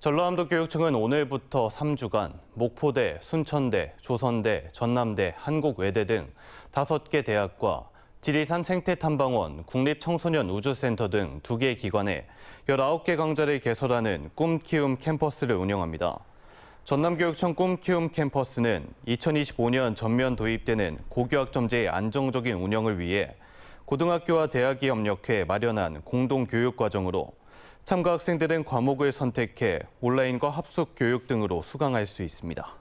전라남도교육청은 오늘부터 3주간 목포대, 순천대, 조선대, 전남대, 한국외대 등 5개 대학과 지리산 생태탐방원, 국립청소년우주센터 등 2개 기관에 19개 강좌를 개설하는 꿈키움 캠퍼스를 운영합니다. 전남교육청 꿈키움 캠퍼스는 2025년 전면 도입되는 고교학점제의 안정적인 운영을 위해 고등학교와 대학이 협력해 마련한 공동교육과정으로 참가 학생들은 과목을 선택해 온라인과 합숙 교육 등으로 수강할 수 있습니다.